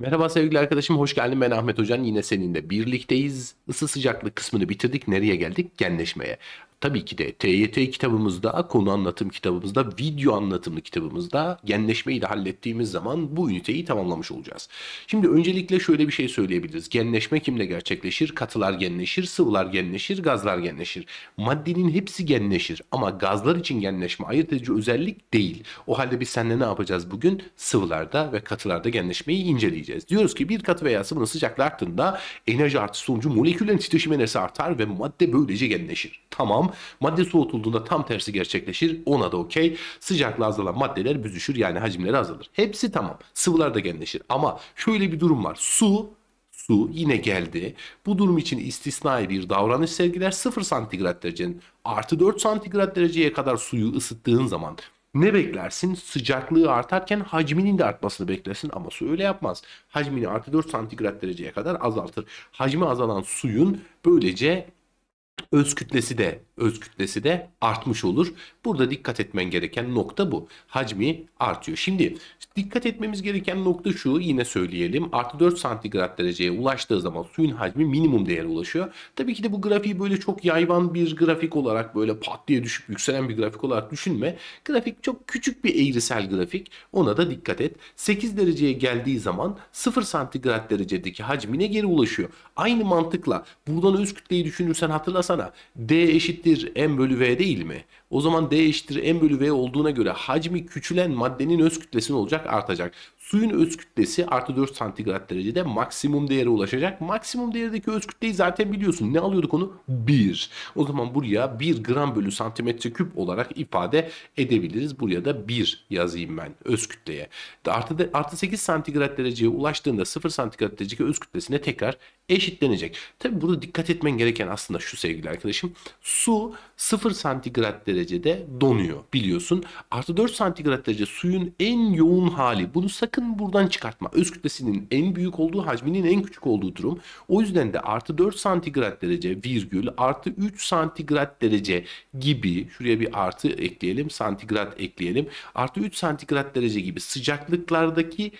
Merhaba sevgili arkadaşım, hoş geldin. Ben Ahmet Hocan. Yine seninle birlikteyiz. Isı sıcaklık kısmını bitirdik. Nereye geldik? Genleşmeye. Tabii ki de TYT kitabımızda, konu anlatım kitabımızda, video anlatımlı kitabımızda genleşmeyi de hallettiğimiz zaman bu üniteyi tamamlamış olacağız. Şimdi öncelikle şöyle bir şey söyleyebiliriz. Genleşme kimle gerçekleşir? Katılar genleşir, sıvılar genleşir, gazlar genleşir. Maddenin hepsi genleşir ama gazlar için genleşme ayırt edici özellik değil. O halde biz seninle ne yapacağız bugün? Sıvılarda ve katılarda genleşmeyi inceleyeceğiz. Diyoruz ki bir katı veya sıvının sıcaklığı arttığında enerji artışı sonucu moleküllerin titreşim enerjisi artar ve madde böylece genleşir tamam. Madde soğutulduğunda tam tersi gerçekleşir. Ona da okey. Sıcakla azalan maddeler büzüşür yani hacimleri azalır. Hepsi tamam. Sıvılar da genleşir. Ama şöyle bir durum var. Su su yine geldi. Bu durum için istisnai bir davranış sergiler 0 santigrat derecenin artı 4 santigrat dereceye kadar suyu ısıttığın zaman ne beklersin? Sıcaklığı artarken hacminin de artmasını beklersin ama su öyle yapmaz. Hacmini artı 4 santigrat dereceye kadar azaltır. Hacmi azalan suyun böylece öz kütlesi de öz kütlesi de artmış olur. Burada dikkat etmen gereken nokta bu. Hacmi artıyor. Şimdi Dikkat etmemiz gereken nokta şu yine söyleyelim. Artı 4 santigrat dereceye ulaştığı zaman suyun hacmi minimum değere ulaşıyor. Tabii ki de bu grafiği böyle çok yayvan bir grafik olarak böyle pat diye düşüp yükselen bir grafik olarak düşünme. Grafik çok küçük bir eğrisel grafik. Ona da dikkat et. 8 dereceye geldiği zaman 0 santigrat derecedeki hacmine geri ulaşıyor. Aynı mantıkla buradan öz kütleyi düşünürsen hatırlasana. D eşittir M bölü V değil mi? O zaman D eşittir M bölü V olduğuna göre hacmi küçülen maddenin öz kütlesi olacak? Artacak. Suyun öz kütlesi artı 4 santigrat derecede maksimum değere ulaşacak. Maksimum değerdeki öz kütleyi zaten biliyorsun. Ne alıyorduk onu? 1. O zaman buraya 1 gram bölü santimetre küp olarak ifade edebiliriz. Buraya da 1 yazayım ben öz kütleye. Artı, de, artı 8 santigrat dereceye ulaştığında 0 santigrat dereceki öz kütlesine tekrar eşitlenecek. Tabi burada dikkat etmen gereken aslında şu sevgili arkadaşım. Su 0 santigrat derecede donuyor biliyorsun. Artı 4 santigrat derece suyun en yoğun hali. Bunu sakın sakın buradan çıkartma. Öz kütlesinin en büyük olduğu hacminin en küçük olduğu durum. O yüzden de artı 4 santigrat derece virgül artı 3 santigrat derece gibi şuraya bir artı ekleyelim santigrat ekleyelim. Artı 3 santigrat derece gibi sıcaklıklardaki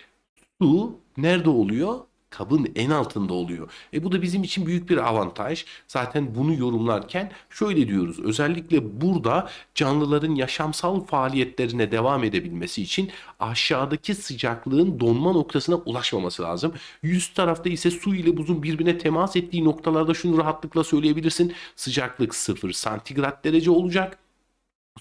su nerede oluyor? kabın en altında oluyor. E bu da bizim için büyük bir avantaj. Zaten bunu yorumlarken şöyle diyoruz. Özellikle burada canlıların yaşamsal faaliyetlerine devam edebilmesi için aşağıdaki sıcaklığın donma noktasına ulaşmaması lazım. Yüz tarafta ise su ile buzun birbirine temas ettiği noktalarda şunu rahatlıkla söyleyebilirsin. Sıcaklık 0 santigrat derece olacak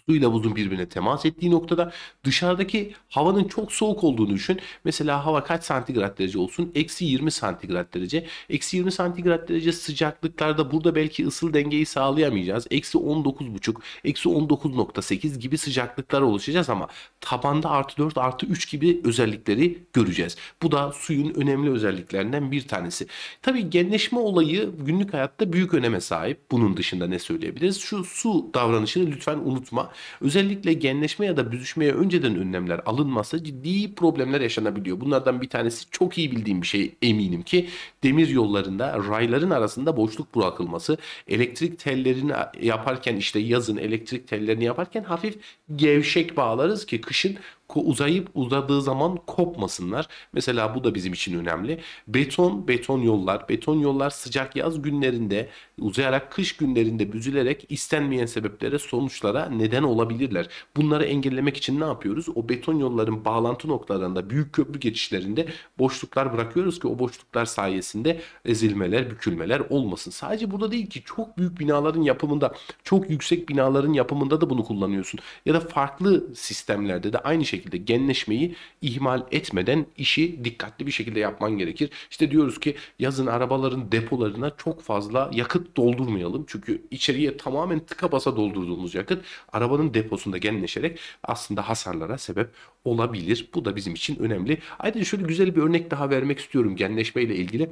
suyla buzun birbirine temas ettiği noktada dışarıdaki havanın çok soğuk olduğunu düşün. Mesela hava kaç santigrat derece olsun? Eksi 20 santigrat derece. Eksi 20 santigrat derece sıcaklıklarda burada belki ısı dengeyi sağlayamayacağız. Eksi 19,5, eksi 19,8 gibi sıcaklıklar oluşacağız ama tabanda artı 4, artı 3 gibi özellikleri göreceğiz. Bu da suyun önemli özelliklerinden bir tanesi. Tabii genleşme olayı günlük hayatta büyük öneme sahip. Bunun dışında ne söyleyebiliriz? Şu su davranışını lütfen unutma. Özellikle genleşme ya da büzüşmeye önceden önlemler alınmazsa ciddi problemler yaşanabiliyor. Bunlardan bir tanesi çok iyi bildiğim bir şey eminim ki demir yollarında rayların arasında boşluk bırakılması, elektrik tellerini yaparken işte yazın elektrik tellerini yaparken hafif gevşek bağlarız ki kışın uzayıp uzadığı zaman kopmasınlar. Mesela bu da bizim için önemli. Beton, beton yollar, beton yollar sıcak yaz günlerinde uzayarak kış günlerinde büzülerek istenmeyen sebeplere, sonuçlara neden olabilirler. Bunları engellemek için ne yapıyoruz? O beton yolların bağlantı noktalarında, büyük köprü geçişlerinde boşluklar bırakıyoruz ki o boşluklar sayesinde ezilmeler, bükülmeler olmasın. Sadece burada değil ki çok büyük binaların yapımında, çok yüksek binaların yapımında da bunu kullanıyorsun. Ya da farklı sistemlerde de aynı şekilde şekilde genleşmeyi ihmal etmeden işi dikkatli bir şekilde yapman gerekir. İşte diyoruz ki yazın arabaların depolarına çok fazla yakıt doldurmayalım. Çünkü içeriye tamamen tıka basa doldurduğumuz yakıt arabanın deposunda genleşerek aslında hasarlara sebep olabilir. Bu da bizim için önemli. Ayrıca şöyle güzel bir örnek daha vermek istiyorum genleşmeyle ilgili.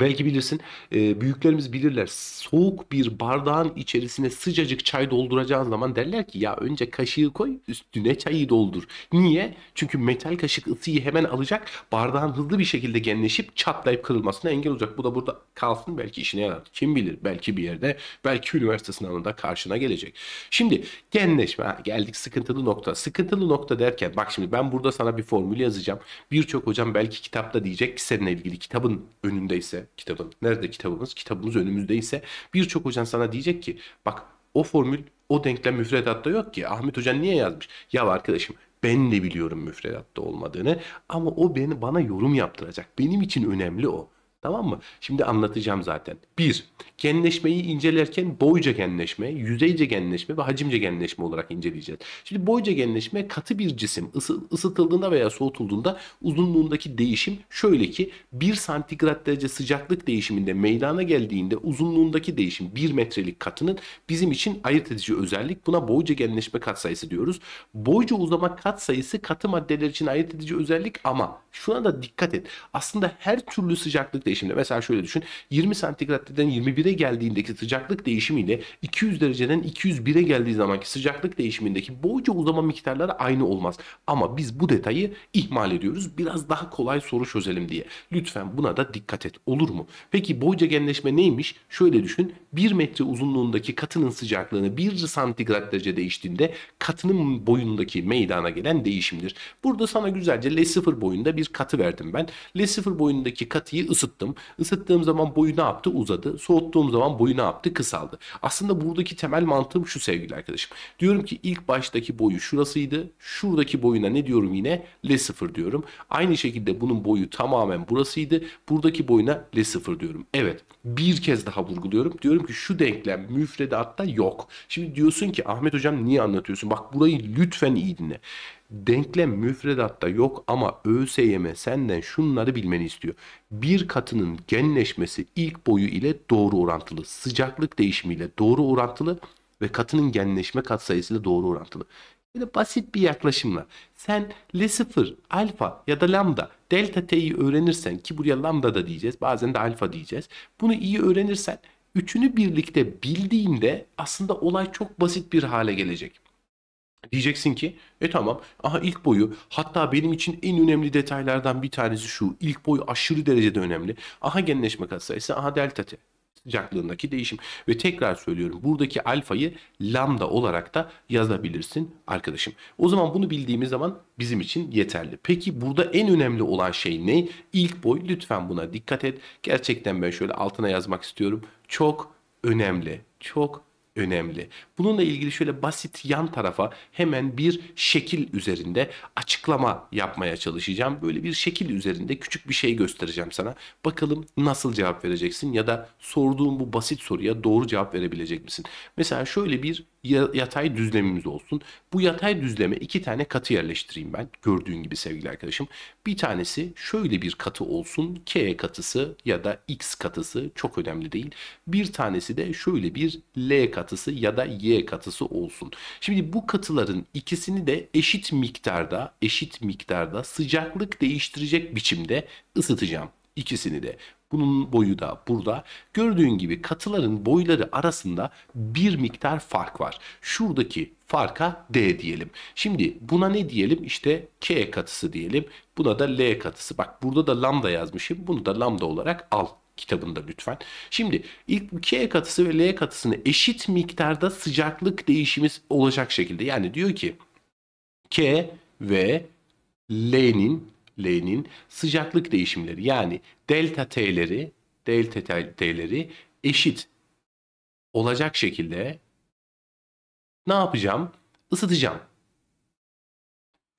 Belki bilirsin e, büyüklerimiz bilirler soğuk bir bardağın içerisine sıcacık çay dolduracağın zaman derler ki ya önce kaşığı koy üstüne çayı doldur. Niye? Çünkü metal kaşık ısıyı hemen alacak bardağın hızlı bir şekilde genleşip çatlayıp kırılmasına engel olacak. Bu da burada kalsın belki işine yarar. Kim bilir belki bir yerde belki üniversite sınavında karşına gelecek. Şimdi genleşme ha, geldik sıkıntılı nokta. Sıkıntılı nokta derken bak şimdi ben burada sana bir formül yazacağım. Birçok hocam belki kitapta diyecek ki seninle ilgili kitabın önündeyse ise kitabın, nerede kitabımız, kitabımız önümüzde ise birçok hocan sana diyecek ki bak o formül, o denklem müfredatta yok ki. Ahmet Hocan niye yazmış? Ya arkadaşım ben de biliyorum müfredatta olmadığını ama o beni bana yorum yaptıracak. Benim için önemli o. Tamam mı? Şimdi anlatacağım zaten. Bir, genleşmeyi incelerken boyca genleşme, yüzeyce genleşme ve hacimce genleşme olarak inceleyeceğiz. Şimdi boyca genleşme katı bir cisim ısı, ısıtıldığında veya soğutulduğunda uzunluğundaki değişim şöyle ki 1 santigrat derece sıcaklık değişiminde meydana geldiğinde uzunluğundaki değişim 1 metrelik katının bizim için ayırt edici özellik. Buna boyca genleşme katsayısı diyoruz. Boyca uzama katsayısı katı maddeler için ayırt edici özellik ama şuna da dikkat et. Aslında her türlü sıcaklıkta değişimle mesela şöyle düşün. 20 santigratten 21'e geldiğindeki sıcaklık değişimiyle 200 dereceden 201'e geldiği zamanki sıcaklık değişimindeki boyca uzama miktarları aynı olmaz. Ama biz bu detayı ihmal ediyoruz. Biraz daha kolay soru çözelim diye. Lütfen buna da dikkat et. Olur mu? Peki boyca genleşme neymiş? Şöyle düşün. 1 metre uzunluğundaki katının sıcaklığını 1 santigrat derece değiştiğinde katının boyundaki meydana gelen değişimdir. Burada sana güzelce L0 boyunda bir katı verdim ben. L0 boyundaki katıyı ısıttım ısıttım. Isıttığım zaman boyu ne yaptı? Uzadı. Soğuttuğum zaman boyu ne yaptı? Kısaldı. Aslında buradaki temel mantığım şu sevgili arkadaşım. Diyorum ki ilk baştaki boyu şurasıydı. Şuradaki boyuna ne diyorum yine? L0 diyorum. Aynı şekilde bunun boyu tamamen burasıydı. Buradaki boyuna L0 diyorum. Evet bir kez daha vurguluyorum. Diyorum ki şu denklem müfredatta yok. Şimdi diyorsun ki Ahmet hocam niye anlatıyorsun? Bak burayı lütfen iyi dinle. Denklem müfredatta yok ama ÖSYM senden şunları bilmeni istiyor. Bir katının genleşmesi ilk boyu ile doğru orantılı. Sıcaklık değişimi ile doğru orantılı ve katının genleşme katsayısı ile doğru orantılı. Böyle basit bir yaklaşımla sen L0, alfa ya da lambda, delta t'yi öğrenirsen ki buraya lambda da diyeceğiz bazen de alfa diyeceğiz. Bunu iyi öğrenirsen üçünü birlikte bildiğinde aslında olay çok basit bir hale gelecek. Diyeceksin ki e tamam aha ilk boyu hatta benim için en önemli detaylardan bir tanesi şu ilk boy aşırı derecede önemli. Aha genleşme katsayısı aha delta t sıcaklığındaki değişim ve tekrar söylüyorum buradaki alfayı lambda olarak da yazabilirsin arkadaşım. O zaman bunu bildiğimiz zaman bizim için yeterli. Peki burada en önemli olan şey ne? İlk boy lütfen buna dikkat et. Gerçekten ben şöyle altına yazmak istiyorum. Çok önemli. Çok önemli. Bununla ilgili şöyle basit yan tarafa hemen bir şekil üzerinde açıklama yapmaya çalışacağım. Böyle bir şekil üzerinde küçük bir şey göstereceğim sana. Bakalım nasıl cevap vereceksin ya da sorduğum bu basit soruya doğru cevap verebilecek misin? Mesela şöyle bir yatay düzlemimiz olsun. Bu yatay düzleme iki tane katı yerleştireyim ben. Gördüğün gibi sevgili arkadaşım. Bir tanesi şöyle bir katı olsun. K katısı ya da X katısı çok önemli değil. Bir tanesi de şöyle bir L katısı ya da Y katısı olsun. Şimdi bu katıların ikisini de eşit miktarda, eşit miktarda sıcaklık değiştirecek biçimde ısıtacağım ikisini de. Bunun boyu da burada. Gördüğün gibi katıların boyları arasında bir miktar fark var. Şuradaki farka D diyelim. Şimdi buna ne diyelim? İşte K katısı diyelim. Buna da L katısı. Bak burada da lambda yazmışım. Bunu da lambda olarak al kitabında lütfen. Şimdi ilk K katısı ve L katısını eşit miktarda sıcaklık değişimi olacak şekilde. Yani diyor ki K ve L'nin L'nin sıcaklık değişimleri yani delta T'leri delta T'leri eşit olacak şekilde ne yapacağım? Isıtacağım.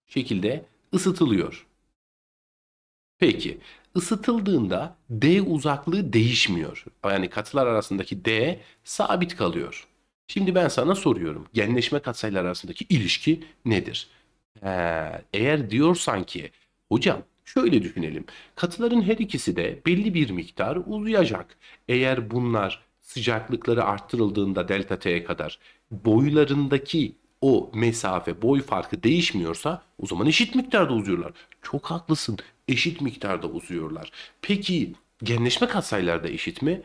Şekilde ısıtılıyor. Peki ısıtıldığında D uzaklığı değişmiyor. Yani katılar arasındaki D sabit kalıyor. Şimdi ben sana soruyorum. Genleşme katsayılar arasındaki ilişki nedir? Ee, eğer diyorsan ki Hocam şöyle düşünelim. Katıların her ikisi de belli bir miktar uzayacak. Eğer bunlar sıcaklıkları arttırıldığında delta T'ye kadar boylarındaki o mesafe, boy farkı değişmiyorsa o zaman eşit miktarda uzuyorlar. Çok haklısın. Eşit miktarda uzuyorlar. Peki genleşme katsayıları da eşit mi?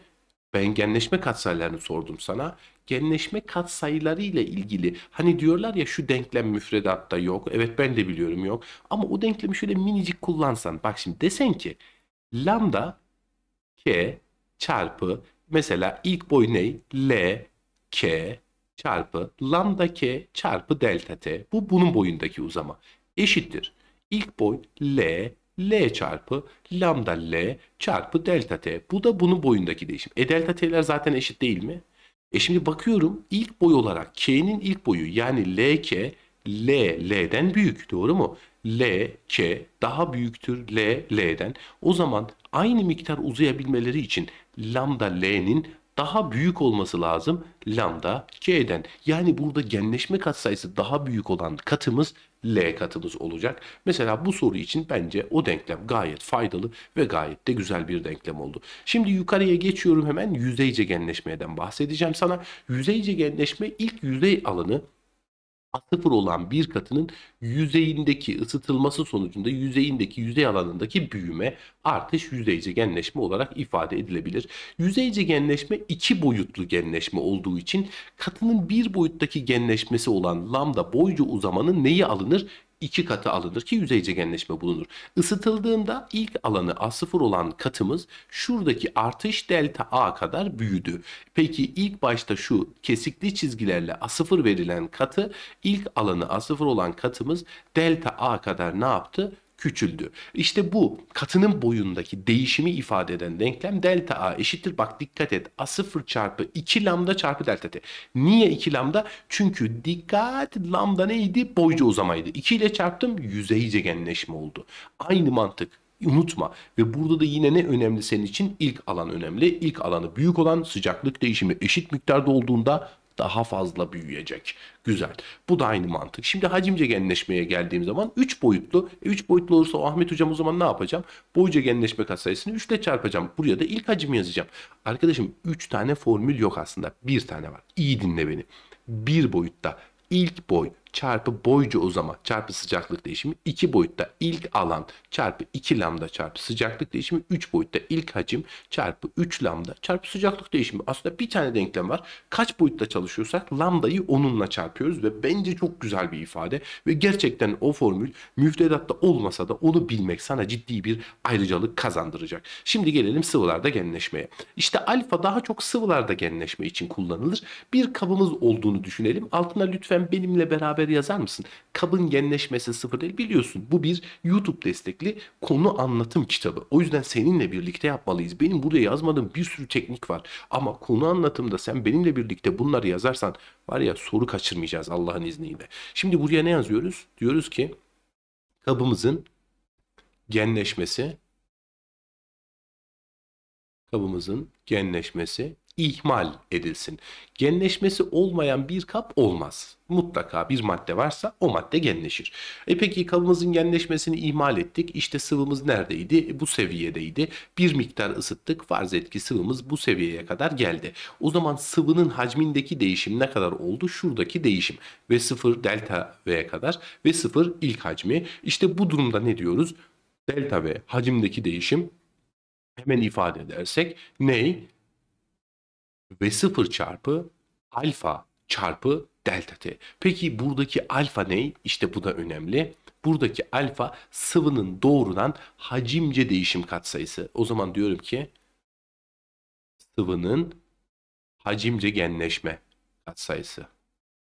Ben genleşme katsayılarını sordum sana. Genleşme katsayıları ile ilgili hani diyorlar ya şu denklem müfredatta yok. Evet ben de biliyorum yok. Ama o denklemi şöyle minicik kullansan. Bak şimdi desen ki lambda k çarpı mesela ilk boy ne? L k çarpı lambda k çarpı delta t. Bu bunun boyundaki uzama eşittir. İlk boy L L çarpı lambda L çarpı delta T. Bu da bunun boyundaki değişim. E delta T'ler zaten eşit değil mi? E şimdi bakıyorum ilk boy olarak K'nin ilk boyu yani LK L L'den büyük doğru mu? L K daha büyüktür L L'den. O zaman aynı miktar uzayabilmeleri için lambda L'nin daha büyük olması lazım lambda k'den. Yani burada genleşme katsayısı daha büyük olan katımız L katımız olacak. Mesela bu soru için bence o denklem gayet faydalı ve gayet de güzel bir denklem oldu. Şimdi yukarıya geçiyorum hemen yüzeyce cegenleşmeden bahsedeceğim sana. yüzeyce cegenleşme ilk yüzey alanı sıfır olan bir katının yüzeyindeki ısıtılması sonucunda yüzeyindeki yüzey alanındaki büyüme artış yüzeyce genleşme olarak ifade edilebilir. Yüzeyce genleşme iki boyutlu genleşme olduğu için katının bir boyuttaki genleşmesi olan lambda boyca uzamanın neyi alınır? iki katı alınır ki yüzeyce genleşme bulunur. Isıtıldığında ilk alanı A0 olan katımız şuradaki artış delta A kadar büyüdü. Peki ilk başta şu kesikli çizgilerle A0 verilen katı ilk alanı A0 olan katımız delta A kadar ne yaptı? küçüldü. İşte bu katının boyundaki değişimi ifade eden denklem delta A eşittir. Bak dikkat et A0 çarpı 2 lambda çarpı delta T. Niye 2 lambda? Çünkü dikkat lambda neydi? Boyca uzamaydı. 2 ile çarptım yüzeyce cegenleşme oldu. Aynı mantık unutma. Ve burada da yine ne önemli senin için? İlk alan önemli. İlk alanı büyük olan sıcaklık değişimi eşit miktarda olduğunda daha fazla büyüyecek. Güzel. Bu da aynı mantık. Şimdi hacimce cegenleşmeye geldiğim zaman 3 boyutlu. 3 e, boyutlu olursa o Ahmet hocam o zaman ne yapacağım? Boy cegenleşme katsayısını 3 ile çarpacağım. Buraya da ilk hacim yazacağım. Arkadaşım 3 tane formül yok aslında. 1 tane var. İyi dinle beni. 1 boyutta ilk boy çarpı boyca uzama çarpı sıcaklık değişimi 2 boyutta ilk alan çarpı 2 lambda çarpı sıcaklık değişimi 3 boyutta ilk hacim çarpı 3 lambda çarpı sıcaklık değişimi. Aslında bir tane denklem var. Kaç boyutta çalışıyorsak lambdayı onunla çarpıyoruz ve bence çok güzel bir ifade ve gerçekten o formül müfredatta olmasa da onu bilmek sana ciddi bir ayrıcalık kazandıracak. Şimdi gelelim sıvılarda genleşmeye. işte alfa daha çok sıvılarda genleşme için kullanılır. Bir kabımız olduğunu düşünelim. Altına lütfen benimle beraber cümleleri yazar mısın? Kabın genleşmesi sıfır değil biliyorsun. Bu bir YouTube destekli konu anlatım kitabı. O yüzden seninle birlikte yapmalıyız. Benim buraya yazmadığım bir sürü teknik var. Ama konu anlatımda sen benimle birlikte bunları yazarsan var ya soru kaçırmayacağız Allah'ın izniyle. Şimdi buraya ne yazıyoruz? Diyoruz ki kabımızın genleşmesi kabımızın genleşmesi ihmal edilsin. Genleşmesi olmayan bir kap olmaz. Mutlaka bir madde varsa o madde genleşir. E peki kabımızın genleşmesini ihmal ettik. İşte sıvımız neredeydi? E bu seviyedeydi. Bir miktar ısıttık. Farz et ki sıvımız bu seviyeye kadar geldi. O zaman sıvının hacmindeki değişim ne kadar oldu? Şuradaki değişim. Ve sıfır delta V'ye kadar ve sıfır ilk hacmi. İşte bu durumda ne diyoruz? Delta V hacimdeki değişim hemen ifade edersek ney? ve 0 çarpı alfa çarpı delta t. Peki buradaki alfa ne? İşte bu da önemli. Buradaki alfa sıvının doğrudan hacimce değişim katsayısı. O zaman diyorum ki sıvının hacimce genleşme katsayısı.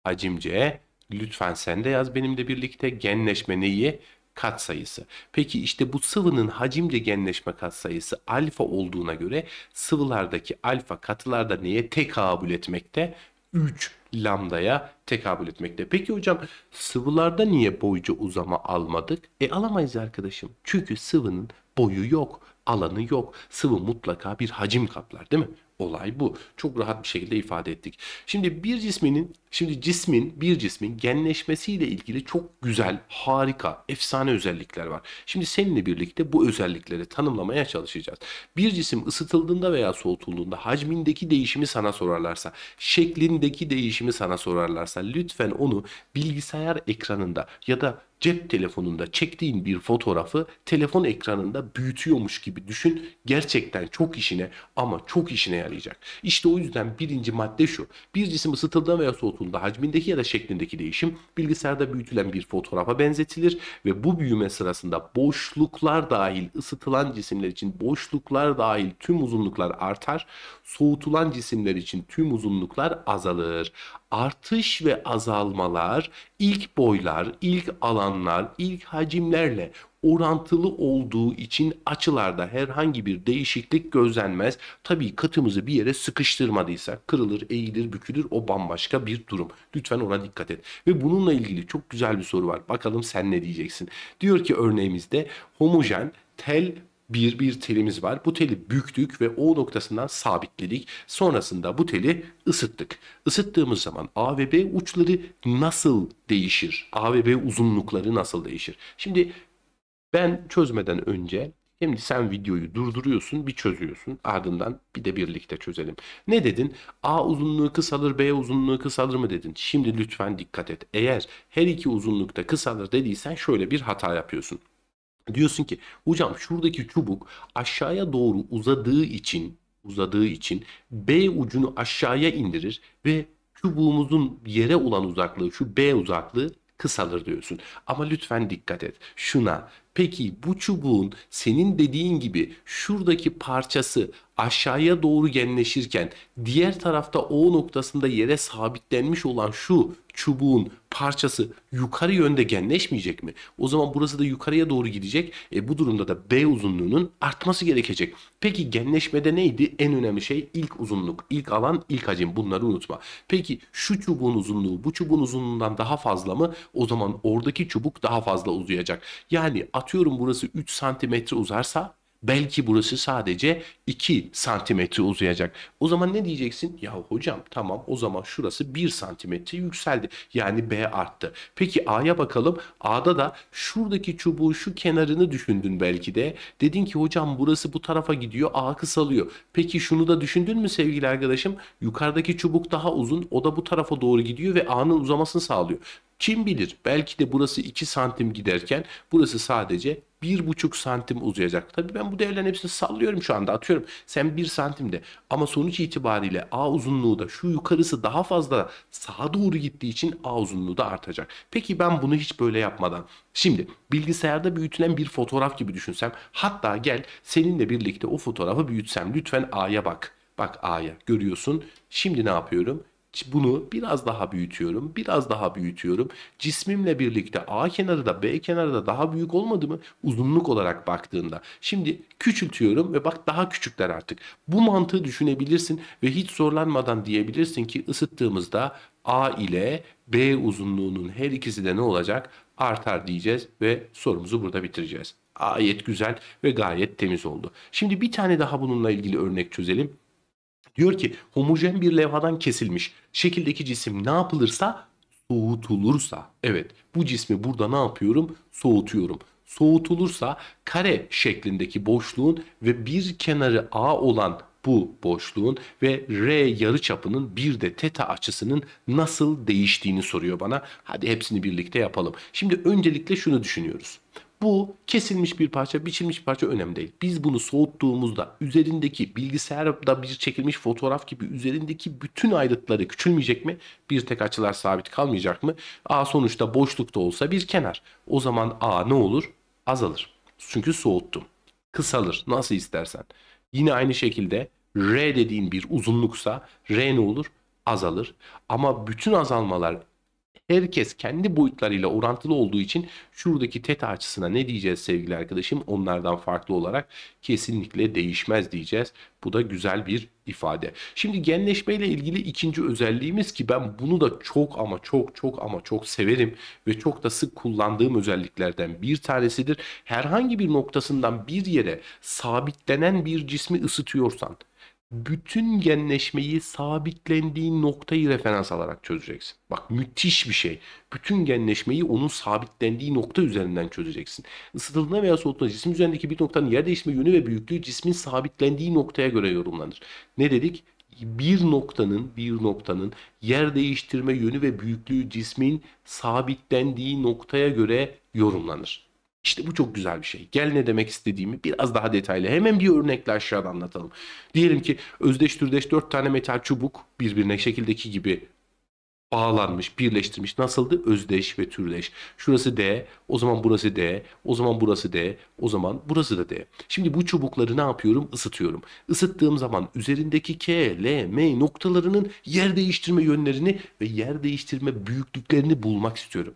Hacimce lütfen sen de yaz benimle birlikte genleşme neyi? katsayısı. Peki işte bu sıvının hacimce genleşme katsayısı alfa olduğuna göre sıvılardaki alfa katılarda neye tekabül etmekte? 3 lambdaya tekabül etmekte. Peki hocam sıvılarda niye boyca uzama almadık? E alamayız arkadaşım. Çünkü sıvının boyu yok, alanı yok. Sıvı mutlaka bir hacim kaplar değil mi? Olay bu. Çok rahat bir şekilde ifade ettik. Şimdi bir cisminin, şimdi cismin, bir cismin genleşmesiyle ilgili çok güzel, harika, efsane özellikler var. Şimdi seninle birlikte bu özellikleri tanımlamaya çalışacağız. Bir cisim ısıtıldığında veya soğutulduğunda hacmindeki değişimi sana sorarlarsa, şeklindeki değişimi sana sorarlarsa lütfen onu bilgisayar ekranında ya da cep telefonunda çektiğin bir fotoğrafı telefon ekranında büyütüyormuş gibi düşün. Gerçekten çok işine ama çok işine yarayacak. İşte o yüzden birinci madde şu. Bir cisim ısıtılda veya soğutulda hacmindeki ya da şeklindeki değişim bilgisayarda büyütülen bir fotoğrafa benzetilir ve bu büyüme sırasında boşluklar dahil ısıtılan cisimler için boşluklar dahil tüm uzunluklar artar soğutulan cisimler için tüm uzunluklar azalır. Artış ve azalmalar ilk boylar, ilk alanlar, ilk hacimlerle orantılı olduğu için açılarda herhangi bir değişiklik gözlenmez. Tabii katımızı bir yere sıkıştırmadıysa kırılır, eğilir, bükülür o bambaşka bir durum. Lütfen ona dikkat et. Ve bununla ilgili çok güzel bir soru var. Bakalım sen ne diyeceksin? Diyor ki örneğimizde homojen tel bir bir telimiz var. Bu teli büktük ve O noktasından sabitledik. Sonrasında bu teli ısıttık. Isıttığımız zaman A ve B uçları nasıl değişir? A ve B uzunlukları nasıl değişir? Şimdi ben çözmeden önce Şimdi sen videoyu durduruyorsun, bir çözüyorsun. Ardından bir de birlikte çözelim. Ne dedin? A uzunluğu kısalır, B uzunluğu kısalır mı dedin? Şimdi lütfen dikkat et. Eğer her iki uzunlukta kısalır dediysen şöyle bir hata yapıyorsun. Diyorsun ki hocam şuradaki çubuk aşağıya doğru uzadığı için uzadığı için B ucunu aşağıya indirir ve çubuğumuzun yere olan uzaklığı şu B uzaklığı kısalır diyorsun. Ama lütfen dikkat et şuna. Peki bu çubuğun senin dediğin gibi şuradaki parçası aşağıya doğru genleşirken diğer tarafta O noktasında yere sabitlenmiş olan şu çubuğun parçası yukarı yönde genleşmeyecek mi? O zaman burası da yukarıya doğru gidecek. E bu durumda da B uzunluğunun artması gerekecek. Peki genleşmede neydi? En önemli şey ilk uzunluk, ilk alan, ilk hacim. Bunları unutma. Peki şu çubuğun uzunluğu bu çubuğun uzunluğundan daha fazla mı? O zaman oradaki çubuk daha fazla uzayacak. Yani atıyorum burası 3 santimetre uzarsa Belki burası sadece 2 santimetre uzayacak. O zaman ne diyeceksin? Ya hocam tamam o zaman şurası 1 santimetre yükseldi. Yani B arttı. Peki A'ya bakalım. A'da da şuradaki çubuğu şu kenarını düşündün belki de. Dedin ki hocam burası bu tarafa gidiyor. A kısalıyor. Peki şunu da düşündün mü sevgili arkadaşım? Yukarıdaki çubuk daha uzun. O da bu tarafa doğru gidiyor ve A'nın uzamasını sağlıyor. Kim bilir belki de burası 2 santim giderken burası sadece bir buçuk santim uzayacak. Tabii ben bu değerlerin hepsini sallıyorum şu anda atıyorum. Sen bir santimde ama sonuç itibariyle A uzunluğu da şu yukarısı daha fazla sağa doğru gittiği için A uzunluğu da artacak. Peki ben bunu hiç böyle yapmadan şimdi bilgisayarda büyütülen bir fotoğraf gibi düşünsem hatta gel seninle birlikte o fotoğrafı büyütsem lütfen A'ya bak. Bak A'ya görüyorsun. Şimdi ne yapıyorum? bunu biraz daha büyütüyorum, biraz daha büyütüyorum. Cismimle birlikte A kenarı da B kenarı da daha büyük olmadı mı? Uzunluk olarak baktığında. Şimdi küçültüyorum ve bak daha küçükler artık. Bu mantığı düşünebilirsin ve hiç zorlanmadan diyebilirsin ki ısıttığımızda A ile B uzunluğunun her ikisi de ne olacak? Artar diyeceğiz ve sorumuzu burada bitireceğiz. Ayet güzel ve gayet temiz oldu. Şimdi bir tane daha bununla ilgili örnek çözelim. Diyor ki homojen bir levhadan kesilmiş şekildeki cisim ne yapılırsa soğutulursa. Evet bu cismi burada ne yapıyorum? Soğutuyorum. Soğutulursa kare şeklindeki boşluğun ve bir kenarı A olan bu boşluğun ve R yarıçapının bir de teta açısının nasıl değiştiğini soruyor bana. Hadi hepsini birlikte yapalım. Şimdi öncelikle şunu düşünüyoruz. Bu kesilmiş bir parça, biçilmiş bir parça önemli değil. Biz bunu soğuttuğumuzda üzerindeki bilgisayarda bir çekilmiş fotoğraf gibi üzerindeki bütün ayrıtları küçülmeyecek mi? Bir tek açılar sabit kalmayacak mı? A sonuçta boşlukta olsa bir kenar. O zaman A ne olur? Azalır. Çünkü soğuttum. Kısalır. Nasıl istersen. Yine aynı şekilde R dediğin bir uzunluksa R ne olur? Azalır. Ama bütün azalmalar herkes kendi boyutlarıyla orantılı olduğu için şuradaki teta açısına ne diyeceğiz sevgili arkadaşım? Onlardan farklı olarak kesinlikle değişmez diyeceğiz. Bu da güzel bir ifade. Şimdi genleşmeyle ilgili ikinci özelliğimiz ki ben bunu da çok ama çok çok ama çok severim ve çok da sık kullandığım özelliklerden bir tanesidir. Herhangi bir noktasından bir yere sabitlenen bir cismi ısıtıyorsan bütün genleşmeyi sabitlendiği noktayı referans alarak çözeceksin. Bak müthiş bir şey. Bütün genleşmeyi onun sabitlendiği nokta üzerinden çözeceksin. Isıtıldığında veya soğuttuğunda cisim üzerindeki bir noktanın yer değişme yönü ve büyüklüğü cismin sabitlendiği noktaya göre yorumlanır. Ne dedik? bir noktanın bir noktanın yer değiştirme yönü ve büyüklüğü cismin sabitlendiği noktaya göre yorumlanır. İşte bu çok güzel bir şey. Gel ne demek istediğimi biraz daha detaylı. Hemen bir örnekle aşağıda anlatalım. Diyelim ki özdeş türdeş dört tane metal çubuk birbirine şekildeki gibi bağlanmış, birleştirmiş. Nasıldı? Özdeş ve türdeş. Şurası D, o zaman burası D, o zaman burası D, o zaman burası da D. Şimdi bu çubukları ne yapıyorum? Isıtıyorum. Isıttığım zaman üzerindeki K, L, M noktalarının yer değiştirme yönlerini ve yer değiştirme büyüklüklerini bulmak istiyorum.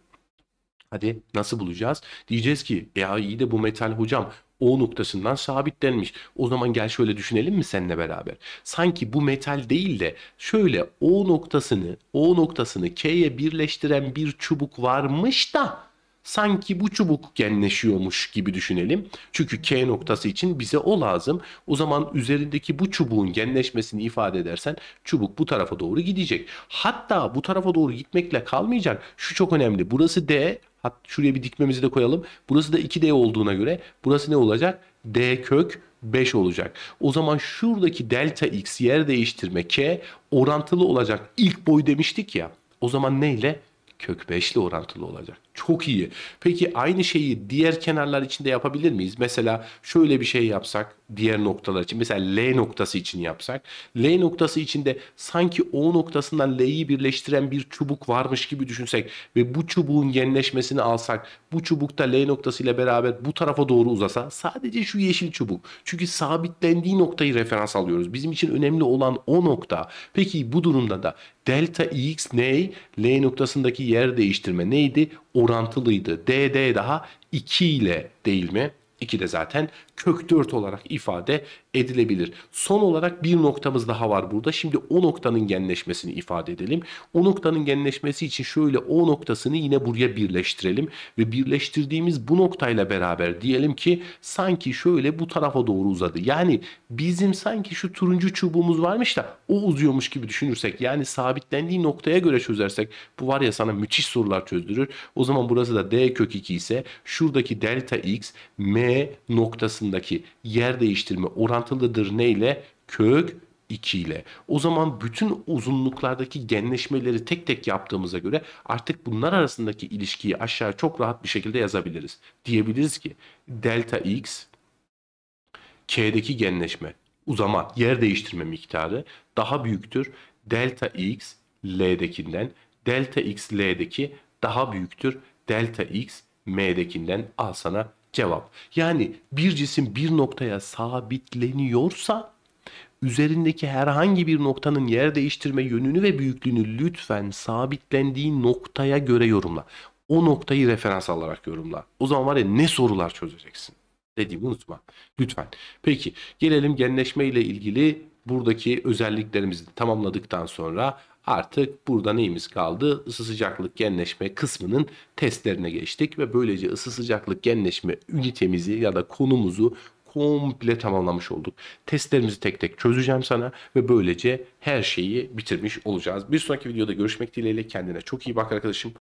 Hadi nasıl bulacağız? Diyeceğiz ki ya iyi de bu metal hocam o noktasından sabitlenmiş. O zaman gel şöyle düşünelim mi seninle beraber? Sanki bu metal değil de şöyle O noktasını O noktasını K'ye birleştiren bir çubuk varmış da sanki bu çubuk genleşiyormuş gibi düşünelim. Çünkü K noktası için bize o lazım. O zaman üzerindeki bu çubuğun genleşmesini ifade edersen çubuk bu tarafa doğru gidecek. Hatta bu tarafa doğru gitmekle kalmayacak. Şu çok önemli. Burası D, Hat şuraya bir dikmemizi de koyalım. Burası da 2D olduğuna göre burası ne olacak? D kök 5 olacak. O zaman şuradaki delta x yer değiştirme k orantılı olacak. İlk boy demiştik ya. O zaman neyle? Kök 5 ile orantılı olacak. Çok iyi. Peki aynı şeyi diğer kenarlar için de yapabilir miyiz? Mesela şöyle bir şey yapsak diğer noktalar için. Mesela L noktası için yapsak. L noktası içinde sanki O noktasından L'yi birleştiren bir çubuk varmış gibi düşünsek ve bu çubuğun genleşmesini alsak bu çubukta L noktasıyla beraber bu tarafa doğru uzasa sadece şu yeşil çubuk. Çünkü sabitlendiği noktayı referans alıyoruz. Bizim için önemli olan o nokta. Peki bu durumda da delta x ney? L noktasındaki yer değiştirme neydi? orantılıydı. DD daha 2 ile değil mi? 2 de zaten kök 4 olarak ifade edilebilir. Son olarak bir noktamız daha var burada. Şimdi o noktanın genleşmesini ifade edelim. O noktanın genleşmesi için şöyle o noktasını yine buraya birleştirelim ve birleştirdiğimiz bu noktayla beraber diyelim ki sanki şöyle bu tarafa doğru uzadı. Yani bizim sanki şu turuncu çubuğumuz varmış da o uzuyormuş gibi düşünürsek yani sabitlendiği noktaya göre çözersek bu var ya sana müthiş sorular çözdürür. O zaman burası da D kök 2 ise şuradaki delta x M noktasında başındaki yer değiştirme orantılıdır neyle? Kök 2 ile. O zaman bütün uzunluklardaki genleşmeleri tek tek yaptığımıza göre artık bunlar arasındaki ilişkiyi aşağı çok rahat bir şekilde yazabiliriz. Diyebiliriz ki delta x k'deki genleşme, uzama, yer değiştirme miktarı daha büyüktür delta x l'dekinden, delta x l'deki daha büyüktür delta x m'dekinden al sana Cevap. Yani bir cisim bir noktaya sabitleniyorsa üzerindeki herhangi bir noktanın yer değiştirme yönünü ve büyüklüğünü lütfen sabitlendiği noktaya göre yorumla. O noktayı referans alarak yorumla. O zaman var ya ne sorular çözeceksin dediğimi unutma. Lütfen. Peki gelelim genleşme ile ilgili buradaki özelliklerimizi tamamladıktan sonra artık burada neyimiz kaldı? Isı sıcaklık genleşme kısmının testlerine geçtik ve böylece ısı sıcaklık genleşme ünitemizi ya da konumuzu komple tamamlamış olduk. Testlerimizi tek tek çözeceğim sana ve böylece her şeyi bitirmiş olacağız. Bir sonraki videoda görüşmek dileğiyle kendine çok iyi bak arkadaşım.